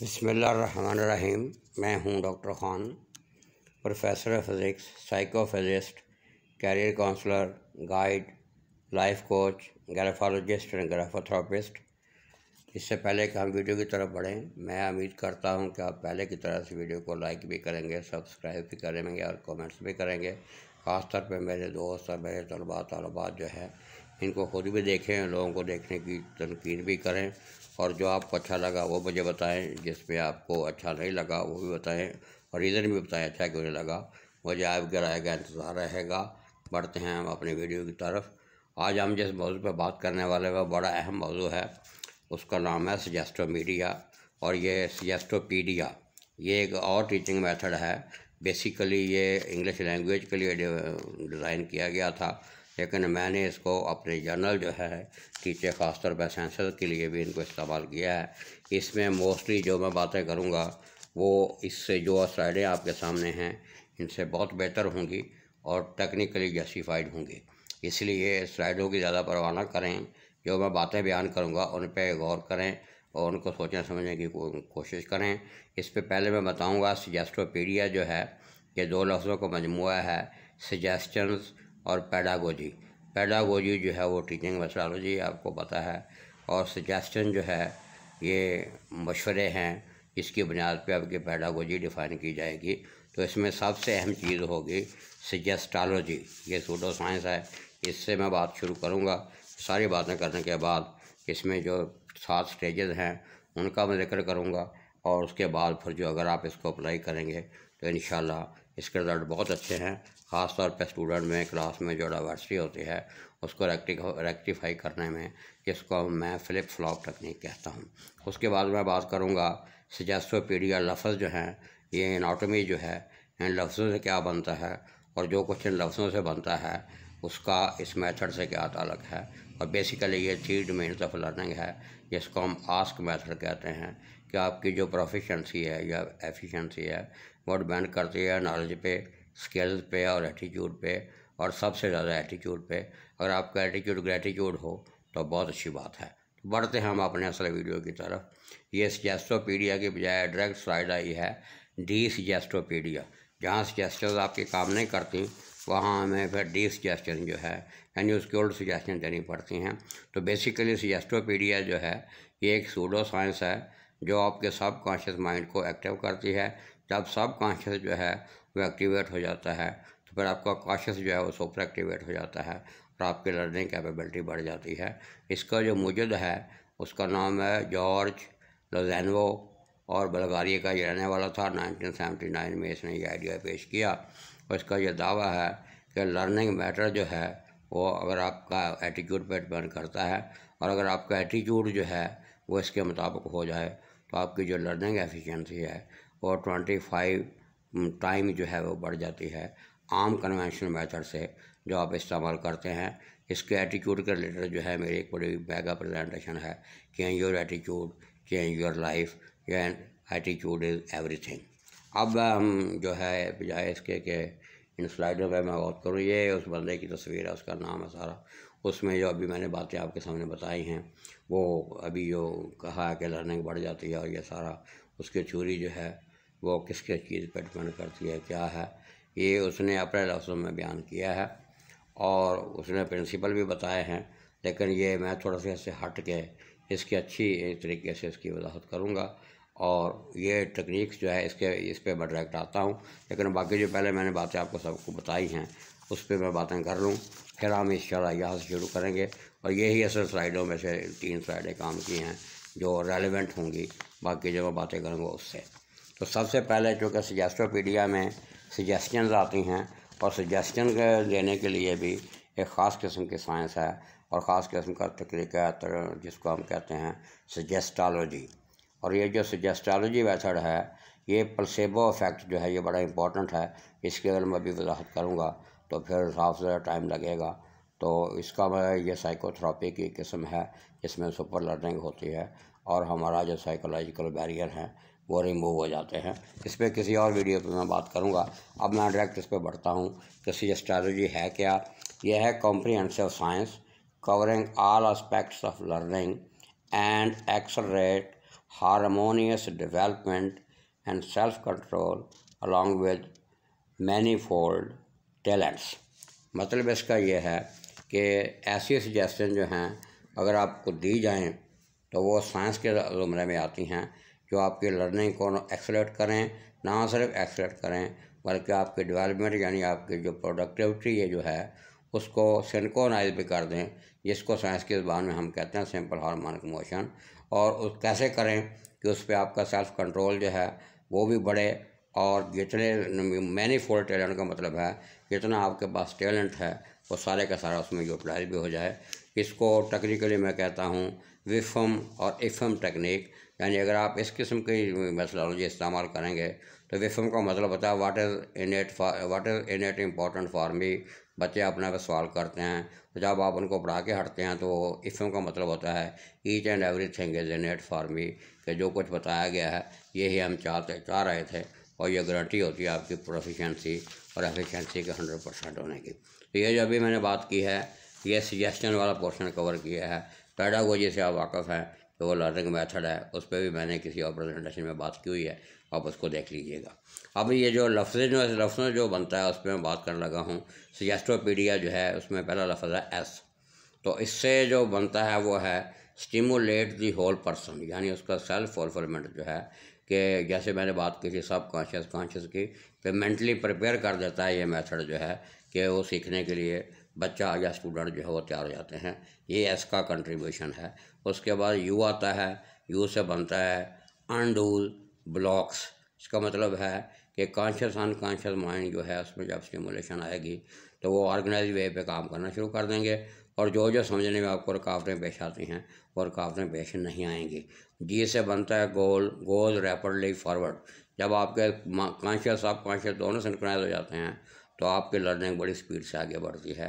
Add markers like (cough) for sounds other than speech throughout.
बसमीम मैं हूं doctor Khan professor of physics psychophysicist career counsellor guide life coach graphologist and graphotherapist इससे पहले कि हम वीडियो की तरफ बढ़ें मैं उम्मीद करता हूं कि आप पहले की तरह से वीडियो को लाइक भी करेंगे सब्सक्राइब भी करेंगे और कमेंट्स भी करेंगे ख़ासतौर पर मेरे दोस्त और मेरे तलबा तलबात जो है इनको खुद भी देखें लोगों को देखने की तनकीन भी करें और जो आपको अच्छा लगा वो मुझे बताएं जिसमें आपको अच्छा नहीं लगा वो भी बताएं और रीज़न भी बताएं अच्छा क्यों नहीं लगा मुझे आपके राय का इंतज़ार रहेगा बढ़ते हैं हम अपने वीडियो की तरफ आज हम जिस मौजू पर बात करने वाले वह बड़ा अहम मौजू है उसका नाम है सजेस्टो मीडिया और ये सजेस्टोपीडिया ये एक और टीचिंग मेथड है बेसिकली ये इंग्लिश लैंग्वेज के लिए डिज़ाइन uh, किया गया था लेकिन मैंने इसको अपने जर्नल जो है टीचर ख़ासतौर पर सेंसर के लिए भी इनको इस्तेमाल किया है इसमें मोस्टली जो मैं बातें करूँगा वो इससे जो स्लाइडें आपके सामने हैं इनसे बहुत बेहतर होंगी और टेक्निकली जस्टिफाइड होंगी इसलिए स्लाइडों की ज़्यादा परवाह न करें जो मैं बातें बयान करूँगा उन पर गौर करें और उनको सोचने समझने की को, कोशिश करें इस पर पहले मैं बताऊँगा सजेस्टोपीडिया जो है ये दो लफ्ज़ों का मजमू है सजेस्टन्स और पैडागोजी पैडागोजी जो है वो टीचिंग मेथडोलॉजी आपको पता है और सजेस्टन जो है ये मशवरे हैं इसकी बुनियाद पे आपकी पैडागोजी डिफाइन की जाएगी तो इसमें सबसे अहम चीज़ होगी सजेस्टालोजी ये सूडो साइंस है इससे मैं बात शुरू करूँगा सारी बातें करने के बाद इसमें जो सात स्टेजेस हैं उनका मैं जिक्र करूँगा और उसके बाद फिर जो अगर आप इसको अप्लाई करेंगे तो इन इसके रिज़ल्ट बहुत अच्छे हैं ख़ास तौर पर स्टूडेंट में क्लास में जो डाइवर्सिटी होती है उसको रेक्टिफाई करने में इसको मैं फ्लिप फ्लॉप टेक्निक कहता हूँ उसके बाद मैं बात करूँगा सजेस्टोपीडिया लफ्ज़ जो हैं ये इनाटमी जो है इन लफ्ज़ों से क्या बनता है और जो कुछ इन लफ्ज़ों से बनता है उसका इस मेथड से क्या तलक है और बेसिकली ये थ्री डोमेन्स ऑफ लर्निंग है जिसको हम आस्क मेथड कहते हैं कि आपकी जो प्रोफिशेंसी है या एफिशिएंसी है वो डिपेंड करती है नॉलेज पे स्किल पे और एटीट्यूड पे और सबसे ज़्यादा एटीट्यूड पे अगर आपका एटीट्यूड ग्रेटिट्यूड हो तो बहुत अच्छी बात है तो बढ़ते हैं हम अपने असल वीडियो की तरफ ये सजेस्टोपीडिया की बजाय डायरेक्ट स्लाइड आई है डी सजेस्टोपीडिया जहाँ सजेस्टर्स आपके काम नहीं करती वहाँ हमें फिर डी सजेस्टन जो है यानी उसकी ओल्ड सजेस्टन देनी पड़ती हैं तो बेसिकली सजेस्टोपीडिया जो है ये एक सूडो साइंस है जो आपके सब कॉन्शियस माइंड को एक्टिव करती है जब सब कॉन्शियस जो है वो एक्टिवेट हो जाता है तो फिर आपका कॉशस जो है वो सुपर एक्टिवेट हो जाता है और आपकी लर्निंग कैपेबिलिटी बढ़ जाती है इसका जो मौजूद है उसका नाम है जॉर्ज लोजैनवो और बल्गारिया का ये रहने वाला था 1979 में इसने ये आइडिया पेश किया और इसका यह दावा है कि लर्निंग मैटर जो है वो अगर आपका एटीट्यूड पर डिपेंड करता है और अगर आपका एटीट्यूड जो है वो इसके मुताबिक हो जाए तो आपकी जो लर्निंग एफिशिएंसी है वो ट्वेंटी फाइव टाइम जो है वो बढ़ जाती है आम कन्वेंशनल मेथड से जो आप इस्तेमाल करते हैं इसके एटीट्यूड के रिलेटेड जो है मेरी एक बड़ी मेगा प्रेजेंटेशन है can your attitude can your life can attitude is everything अब हम जो है बजाय इसके के इन स्लाइडों पर मैं बात करूँ ये उस बंदे की तस्वीर है उसका नाम है सारा उसमें जो अभी मैंने बातें आपके सामने बताई हैं वो अभी जो कहा है कि लर्निंग बढ़ जाती है और ये सारा उसकी थ्योरी जो है वो किस किस चीज़ पर डिपेंड करती है क्या है ये उसने अपने लफ्ज़ों में बयान किया है और उसने प्रिंसिपल भी बताए हैं लेकिन ये मैं थोड़ा सा इससे हट के इसके अच्छी तरीके से इसकी वजाहत करूँगा और ये टेक्निक जो है इसके इस पर मैं डायरेक्ट आता हूँ लेकिन बाकी जो पहले मैंने बातें आपको सबको बताई हैं उस पर मैं बातें कर लूँ फिर हम इस यहाँ से शुरू करेंगे और यही असल स्लाइडों में से तीन स्लाइडें काम की हैं जो रेलिवेंट होंगी बाकी जो मैं बातें करूँगा उससे तो सबसे पहले चूँकि सजेस्टोपीडिया में सजेशन आती हैं और सजेशन देने के लिए भी एक ख़ास किस्म की साइंस है और ख़ास किस्म का तकरीका जिसको हम कहते हैं सजेस्टालोजी और ये जो सजेस्टालोजी मैथड है ये प्लसेबो इफेक्ट जो है ये बड़ा इम्पॉर्टेंट है इसके अगर मैं भी वजाहत करूँगा तो फिर साफ ज़रा टाइम लगेगा तो इसका मैं ये साइकोथ्रापी की किस्म है इसमें सुपर लर्निंग होती है और हमारा जो साइकोलॉजिकल बैरियर है वो रिमूव हो जाते हैं इस पर किसी और वीडियो पे मैं बात करूँगा अब मैं डायरेक्ट इस पर बढ़ता हूँ किसी स्ट्रैटी है क्या यह है comprehensive science covering all aspects of learning and accelerate harmonious development and self control along with many fold talents मतलब इसका यह है कि ऐसी सजेशन जो हैं अगर आपको दी जाएँ तो वो साइंस के ज़ुमरे में आती हैं जो आपके लर्निंग को एक्सलेट करें ना सिर्फ एक्सलेट करें बल्कि आपके डेवलपमेंट यानी आपकी जो प्रोडक्टिविटी है जो है उसको सिंकोनाइज भी कर दें जिसको साइंस की जबान में हम कहते हैं सिंपल हार्मोनिक मोशन और उस कैसे करें कि उस पर आपका सेल्फ कंट्रोल जो है वो भी बढ़े और जितने मैनी फोल टैलेंट का मतलब है जितना आपके पास टैलेंट है वो सारे का सारा उसमें यूटिलाइज भी हो जाए इसको टेक्निकली मैं कहता हूँ विफम और इफम टेक्निक यानी अगर आप इस किस्म की मेथडोलॉजी इस्तेमाल करेंगे तो विफम का मतलब होता है what is in for what is in it important for me बच्चे अपने पे सवाल करते हैं तो जब आप उनको पढ़ा के हटते हैं तो इफ़म का मतलब होता है each and every thing is in it for me कि जो कुछ बताया गया है यही हम चाहते चाह रहे थे और ये गारंटी होती है आपकी प्रोफिशेंसी और एफिशेंसी के हंड्रेड परसेंट होने की तो ये जो अभी मैंने बात की है ये सजेशन वाला पोर्शन कवर किया है पैडागोजी से आप वाकफ़ हैं जो तो लर्निंग मैथड अच्छा है उस पर भी मैंने किसी और प्रेजेंटेशन में बात की हुई है आप उसको देख लीजिएगा अब ये जो लफ्ज़ जो लफ्ज़ जो बनता है उस पर मैं बात करने लगा हूँ सियास्ट्रोपीडिया जो है उसमें पहला लफ्ज़ है एस तो इससे जो बनता है वो है स्टिमुलेट दी होल पर्सन यानी उसका सेल्फ फुलफिलमेंट जो है कि जैसे मैंने बात की थी सब कॉन्शियस कॉन्शियस की तो मेंटली प्रिपेयर कर देता है ये मेथड जो है कि वो सीखने के लिए बच्चा या स्टूडेंट जो है वो तैयार हो जाते हैं ये एस का कंट्रीब्यूशन है उसके बाद यू आता है यू से बनता है अनडूल ब्लॉक्स इसका मतलब है कि कॉन्शियस अनकॉन्शियस माइंड जो है उसमें जब स्टिमुलेशन आएगी तो वो ऑर्गेनाइज वे पे काम करना शुरू कर देंगे और जो जो समझने में आपको रुकावटें पेश आती हैं वो रुकावटें पेश नहीं आएंगी जी से बनता है गोल गोल रैपिडली फॉरवर्ड जब आपके कॉन्शियस सब कॉन्शियस दोनों सिंक्रोनाइज हो जाते हैं तो आपकी लर्निंग बड़ी स्पीड से आगे बढ़ती है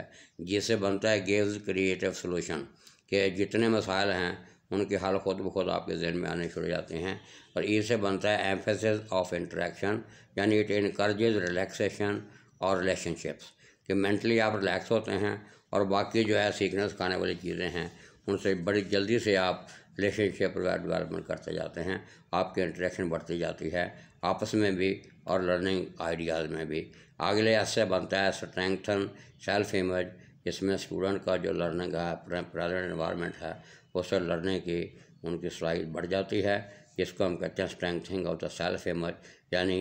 जिससे बनता है गेव्स क्रिएटिव सोल्यूशन के जितने मसाइल हैं उनके हल खुद ब खुद आपके जहन में आने शुरू हो जाते हैं और इससे बनता है एम्फेसिस ऑफ इंटरेक्शन यानी इट इनकरेजेज रिलैक्सेशन और रिलेशनशिप्स कि मेंटली आप रिलैक्स होते हैं और बाकी जो है सीखने सिखाने वाली चीज़ें हैं उनसे बड़ी जल्दी से आप रिलेशनशिप डेवलपमेंट करते जाते हैं आपकी इंट्रैक्शन बढ़ती जाती है आपस में भी और लर्निंग आइडियाज़ में भी अगले ऐसे बनता है स्ट्रेंथन सेल्फ इमेज इसमें स्टूडेंट का जो लर्निंग है प्रेजेंट इन्वायरमेंट है उससे लर्निंग की उनकी सलाहियत बढ़ जाती है जिसको हम कहते हैं strengthening of the self image यानी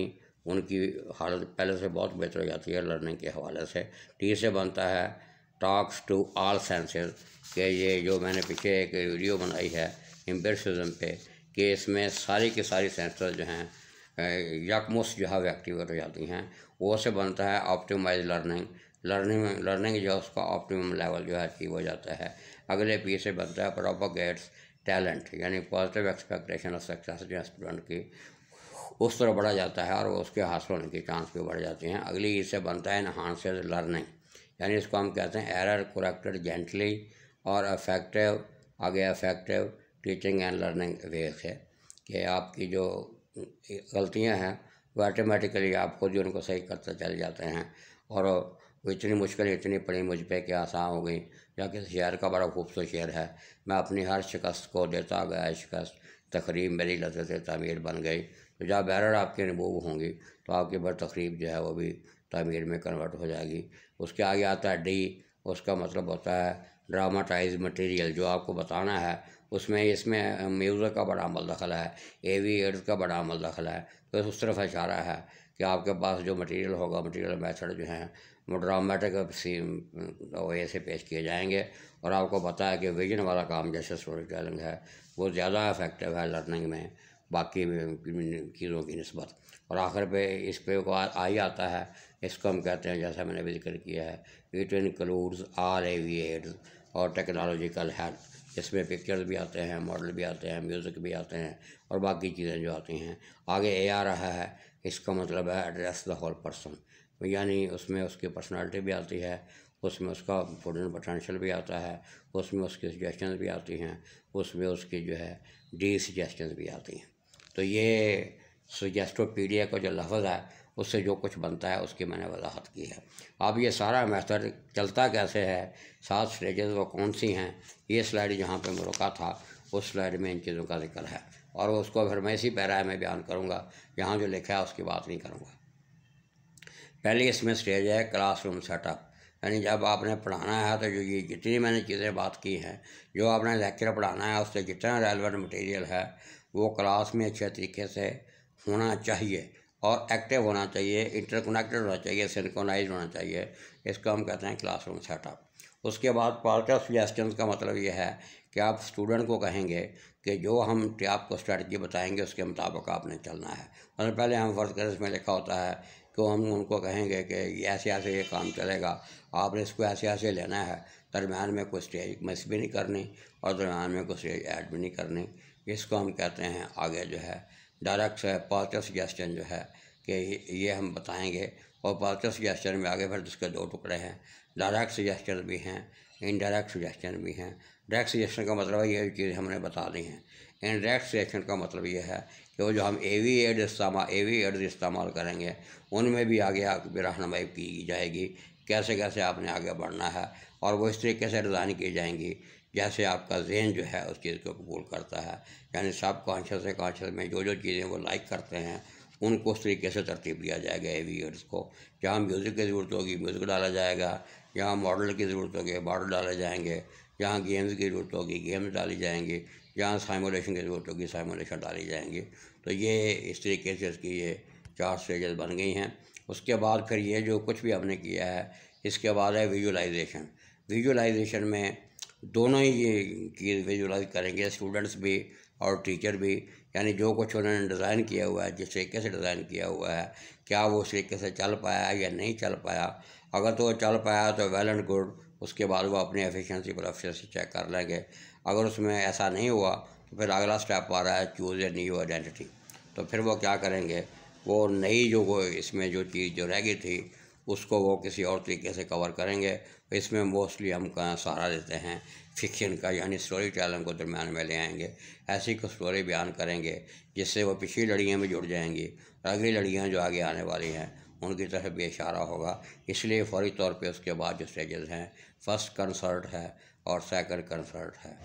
उनकी हालत पहले से बहुत बेहतर हो जाती है लर्निंग के हवाले से टी से बनता है टॉक्स टू ऑल सेंसेस के ये जो मैंने पीछे एक वीडियो बनाई है एम्बेसिज्म पे कि इसमें सारी की सारी सेंसर जो हैं यकमोस जो है व्यक्तिगत हो जाती हैं वो से बनता है ऑप्टिमाइज लर्निंग लर्निंग में लर्निंग जो है उसका ऑप्टिमम लेवल जो है अचीव हो जाता है अगले पी से बनता है प्रोपोगेट्स टैलेंट यानी पॉजिटिव एक्सपेक्टेशन और सक्सेस जो स्टूडेंट की उस तरह बढ़ा जाता है और उसके हासिल होने के चांस भी बढ़ जाते हैं अगली इससे e बनता है इन्हांसेज लर्निंग यानी इसको हम कहते हैं एरर कुरेक्टेड जेंटली और अफेक्टिव आगे affective teaching and learning way से कि आपकी जो गलतियाँ हैं वो ऑटोमेटिकली खुद ही उनको सही करते चले जाते हैं और इतनी मुश्किल इतनी पड़ी मुझ पर कि आसान हो गई या किसी शहर का बड़ा खूबसूरत शहर है मैं अपनी हर शिकस्त को देता गया शिकस्त तकरीब मेरी से तमीर बन गई तो जहाँ बहर आपकी नबूब होंगी तो आपकी बड़ी तकरीब जो है वो भी तमीर में कन्वर्ट हो जाएगी उसके आगे आता है डी उसका मतलब होता है ड्रामाटाइज मटेरियल जो आपको बताना है उसमें इसमें म्यूज़िक का बड़ा अमल दखल है ए वी एड्स का बड़ा अमल दखल है तो उस तरफ इशारा है कि आपके पास जो मटेरियल होगा मटेरियल मैथड जो हैं वो ड्रामेटिक वे से पेश किए जाएंगे और आपको पता है कि विजन वाला काम जैसे स्टोरी टेलिंग है वो ज़्यादा इफेक्टिव है लर्निंग में बाकी चीज़ों की नस्बत और आखिर पे इस पे को आ ही आता है इसको हम कहते हैं जैसा मैंने भी जिक्र किया है इट इनकलूड्स आर एविएट्स और टेक्नोलॉजिकल हेल्थ जिसमें पिक्चर्स भी आते हैं मॉडल भी आते हैं म्यूज़िक भी आते हैं और बाकी चीज़ें जो आती हैं आगे ए आ रहा है इसका मतलब है एड्रेस द होल पर्सन यानी उसमें उसकी पर्सनालिटी भी आती है उसमें उसका फूडन पोटेंशल भी आता है उसमें उसकी सजेशन भी आती हैं उसमें उसकी जो है डी सजेशन भी आती हैं तो ये सुजेस्टोपीडिया का जो लफ्ज़ है उससे जो कुछ बनता है उसकी मैंने वजाहत की है अब ये सारा मैथड चलता कैसे है सात स्टेजेस वो कौन सी हैं ये स्लाइड जहाँ पे मैं रुका था उस स्लाइड में इन चीज़ों का जिक्र है और उसको फिर मैं इसी पैरा में बयान करूँगा यहाँ जो लिखा है उसकी बात नहीं करूँगा पहले इसमें स्टेज है क्लासरूम सेटअप यानी जब आपने पढ़ाना है तो जो ये जितनी मैंने चीज़ें बात की हैं जो आपने लेक्चर पढ़ाना है उससे जितना रेलिवेंट मटेरियल है वो क्लास में अच्छे तरीके से होना चाहिए और एक्टिव होना चाहिए इंटरकनेक्टेड होना चाहिए सिंकोनाइज होना चाहिए इसको हम कहते हैं क्लासरूम सेटअप उसके बाद पार्टर सजेशन का मतलब यह है कि आप स्टूडेंट को कहेंगे कि जो हम आपको स्ट्रेटजी बताएंगे उसके मुताबिक आपने चलना है मतलब पहले हम फर्ज करें इसमें लिखा होता है तो हम उनको कहेंगे कि ऐसे ऐसे ये काम चलेगा आपने इसको ऐसे ऐसे लेना है दरम्यान में कोई स्टेज मिस भी नहीं करनी और दरम्यान में कोई स्टेज ऐड भी नहीं करनी इसको हम कहते हैं आगे जो है डायरेक्ट है पार्थिव सजेशन जो है कि ये हम बताएंगे और पार्थिव सजेशन में आगे फिर उसके दो टुकड़े हैं डायरेक्ट सजेशन भी हैं इनडायरेक्ट सजेशन भी हैं डायरेक्ट सजेशन का मतलब है ये चीज़ हमने बता दी हैं इनडायरेक्ट सजेशन का मतलब ये है कि वो जो हम वी एड इस्तेमाल ए वी एड इस्तेमाल करेंगे उनमें भी आगे आगे रहनुमाई की जाएगी कैसे कैसे आपने आगे बढ़ना है और वो इस तरीके से डिज़ाइन की जाएंगी जैसे आपका जहन जो है उस चीज़ को कबूल करता है यानी सब कॉन्शियस से कॉन्शियस में जो जो चीज़ें वो लाइक करते हैं उनको उस तरीके से तरतीब दिया जाएगा एवियर्स को जहाँ म्यूज़िक की ज़रूरत होगी म्यूज़िक डाला जाएगा जहाँ मॉडल की ज़रूरत होगी मॉडल डाले जाएंगे जहाँ गेम्स की ज़रूरत होगी गेम्स डाली जाएंगी जहाँ साइमोलेशन की ज़रूरत होगी साइमोलेशन डाली जाएंगी तो ये इस तरीके से इसकी ये चार स्टेजेस बन गई हैं उसके बाद फिर ये जो कुछ भी आपने किया है इसके बाद है विजुलाइजेशन विजुलाइजेशन में दोनों ही ये की विजुलाइज करेंगे स्टूडेंट्स भी और टीचर भी यानी जो कुछ उन्होंने डिज़ाइन किया हुआ है जिस तरीके से डिज़ाइन किया हुआ है क्या वो उस तरीके से चल पाया या नहीं चल पाया अगर तो चल पाया तो वेल एंड गुड उसके बाद वो अपनी एफिशिएंसी पर अफसर से चेक कर लेंगे अगर उसमें ऐसा नहीं हुआ तो फिर अगला स्टेप आ रहा है चूज़ ए न्यू आइडेंटिटी तो फिर वो क्या करेंगे वो नई जो इसमें जो चीज़ जो रह गई थी उसको वो किसी और तरीके से कवर करेंगे इसमें मोस्टली हम सहारा देते हैं फिक्शन का यानी स्टोरी टेल को दरम्यान में ले आएंगे ऐसी कुछ स्टोरी बयान करेंगे जिससे वो पिछली लड़ियाँ में जुड़ जाएंगी और अगली लड़ियाँ जो आगे आने वाली हैं उनकी तरफ भी इशारा होगा इसलिए फौरी तौर पे उसके बाद जो स्टेजेस हैं फर्स्ट कंसर्ट है और सेकंड कंसर्ट है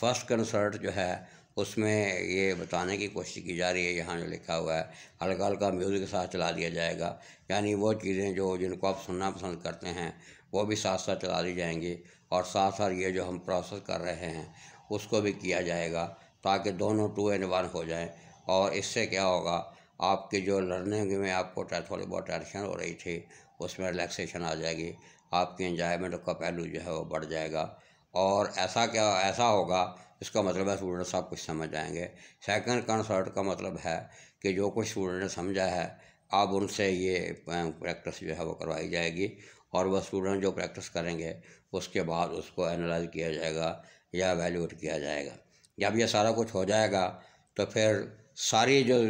फर्स्ट कंसर्ट जो है उसमें ये बताने की कोशिश की जा रही है यहाँ जो लिखा हुआ है हल्का हल्का म्यूज़िक के साथ चला दिया जाएगा यानी वो चीज़ें जो जिनको आप सुनना पसंद करते हैं वो भी साथ साथ चला दी जाएंगी और साथ साथ ये जो हम प्रोसेस कर रहे हैं उसको भी किया जाएगा ताकि दोनों टू एंड वन हो जाएं और इससे क्या होगा आपकी जो लर्निंग में आपको थोड़ी बहुत टेंशन हो रही थी उसमें रिलैक्सेशन आ जाएगी आपकी इंजॉयमेंट का पहलू जो है वो बढ़ जाएगा और ऐसा क्या ऐसा होगा इसका मतलब है स्टूडेंट सब कुछ समझ जाएंगे सेकंड कंसर्ट का मतलब है कि जो कुछ स्टूडेंट ने समझा है अब उनसे ये प्रैक्टिस जो है वो करवाई जाएगी और वह स्टूडेंट जो प्रैक्टिस करेंगे उसके बाद उसको एनालाइज किया जाएगा या वैल्यूएट किया जाएगा जब यह सारा कुछ हो जाएगा तो फिर सारी जो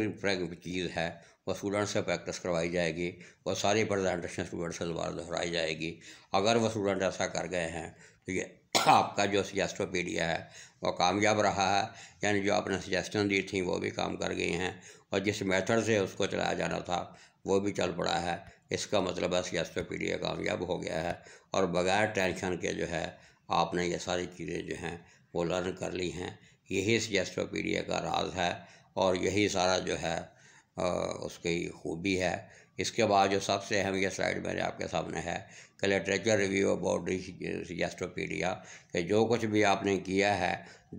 चीज़ है वो स्टूडेंट से प्रैक्टिस करवाई जाएगी और सारी प्रेजेंटेशन स्टूडेंट से दोबारा दोहराई जाएगी अगर वो स्टूडेंट ऐसा कर गए हैं तो ये (coughs) आपका जो सजेस्टोपीडिया है वो कामयाब रहा है यानी जो आपने सजेशन दी थी वो भी काम कर गई हैं और जिस मेथड से उसको चलाया जाना था वो भी चल पड़ा है इसका मतलब है एस्ट्रोपीडिया कामयाब हो गया है और बगैर टेंशन के जो है आपने ये सारी चीज़ें जो हैं वो लर्न कर ली हैं यही सियासोपीडिया का राज है और यही सारा जो है आ, उसकी खूबी है इसके बाद जो सबसे अहम ये स्लाइड मेरे आपके सामने है कि लिटरेचर रिव्यू अबाउट जेस्टोपीडिया कि जो कुछ भी आपने किया है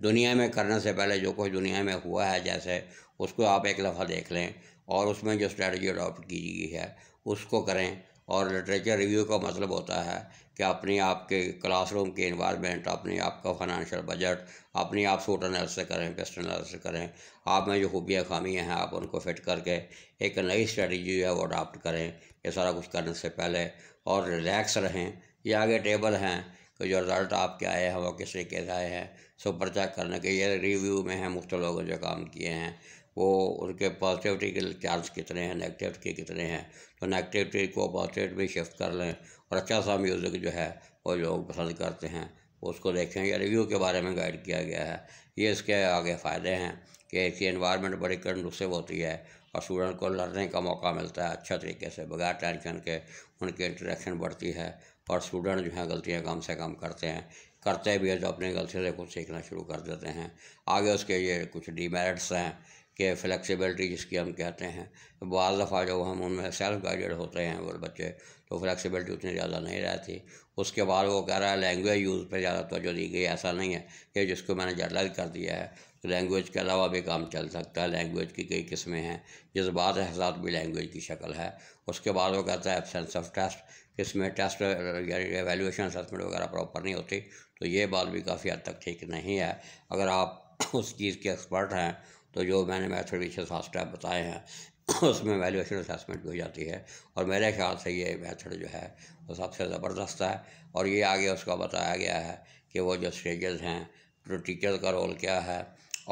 दुनिया में करने से पहले जो कुछ दुनिया में हुआ है जैसे उसको आप एक लफा देख लें और उसमें जो स्ट्रेटजी अडॉप्ट की गई है उसको करें और लिटरेचर रिव्यू का मतलब होता है कि अपने आपके क्लासरूम के इन्वायरमेंट अपने आप का फाइनेंशियल बजट अपने आप सूट एनालिस करें बेस्ट से करें आप में जो खूबियाँ खामियाँ हैं आप उनको फिट करके एक नई स्ट्रेटजी है वो अडाप्ट करें ये सारा कुछ करने से पहले और रिलैक्स रहें ये आगे टेबल हैं कि जो रिज़ल्ट आपके आए हैं वो किस तरीके से आए हैं सब पर्चा करने के ये रिव्यू में हैं मुख्त लोगों जो काम किए हैं वो उनके पॉजिटिविटी के चार्ज कितने हैं नेगेटिविटी के कितने हैं तो नेगेटिविटी को पॉजिटिव भी शिफ्ट कर लें और अच्छा सा म्यूज़िक जो है वो लोग पसंद करते हैं उसको देखें या रिव्यू के बारे में गाइड किया गया है ये इसके आगे फ़ायदे हैं कि इसकी इन्वायरमेंट बड़ी कंडूसिव होती है और स्टूडेंट को लर्निंग का मौका मिलता है अच्छा तरीके से बगैर टेंशन के उनकी इंटरेक्शन बढ़ती है और स्टूडेंट जो हैं गलतियाँ कम से कम करते हैं करते भी है तो अपनी गलती से कुछ सीखना शुरू कर देते हैं आगे उसके ये कुछ डीमेरिट्स हैं के फ्लेक्सिबिलिटी जिसकी हम कहते हैं बाल दफ़ा जो हम उनमें सेल्फ गाइडेड होते हैं वो बच्चे तो फ्लेक्सिबिलिटी उतनी ज़्यादा नहीं रहती उसके बाद वो कह रहा है लैंग्वेज यूज़ पे ज़्यादा तोजो दी गई ऐसा नहीं है कि जिसको मैंने जनरल कर दिया है लैंग्वेज के अलावा भी काम चल सकता है लैंग्वेज की कई किस्में हैं जिस बात एहसास भी लैंग्वेज की शक्ल है उसके बाद वो कहता है एबसेंस ऑफ टेस्ट इसमें टेस्ट एवेल्यूशन असमेंट वगैरह प्रॉपर नहीं होती तो ये बात भी काफ़ी हद तक ठीक नहीं है अगर आप (coughs) उस चीज़ के एक्सपर्ट हैं तो जो मैंने मैथड सात स्टेप बताए हैं (coughs) उसमें वैल्यूएशन असेसमेंट भी हो जाती है और मेरे ख्याल से ये मैथड जो है वो सबसे ज़बरदस्त है और ये आगे उसका बताया गया है कि वो जो स्टेजेस हैं तो टीचर का रोल क्या है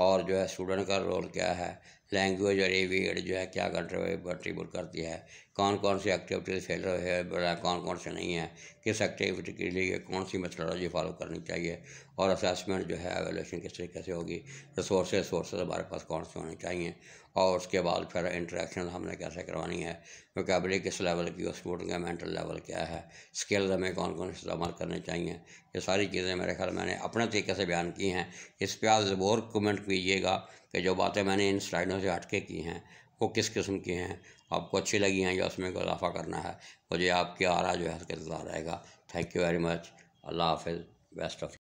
और जो है स्टूडेंट का रोल क्या है लैंग्वेज और एवीड जो है क्या कंट्रीब्यूट करती है कौन कौन से एक्टिविटीज फेल रहे हैं कौन कौन से नहीं है किस एक्टिविटी के लिए कौन सी मेथडोलॉजी फॉलो करनी चाहिए और असेसमेंट जो है एवेलेशन किस तरीके से होगी रिसोर्सेज सोर्सेज हमारे पास कौन से होने चाहिए और उसके बाद फिर इंटरेक्शन हमने कैसे करवानी है वोकेबलरी किस लेवल की उस स्टूडेंट का मेंटल लेवल क्या है स्किल हमें कौन कौन से इस्तेमाल करने चाहिए ये सारी चीज़ें मेरे ख्याल मैंने अपने तरीके से बयान की हैं इस पर आप ज़बोर कमेंट कीजिएगा कि जो बातें मैंने इन स्लाइडों से हटके की हैं वो किस किस्म की हैं आपको अच्छी लगी हैं या उसमें इजाफा करना है मुझे आपके आरा जो है इसके इंतज़ार रहेगा थैंक यू वेरी मच अल्लाह हाफिज़ बेस्ट ऑफ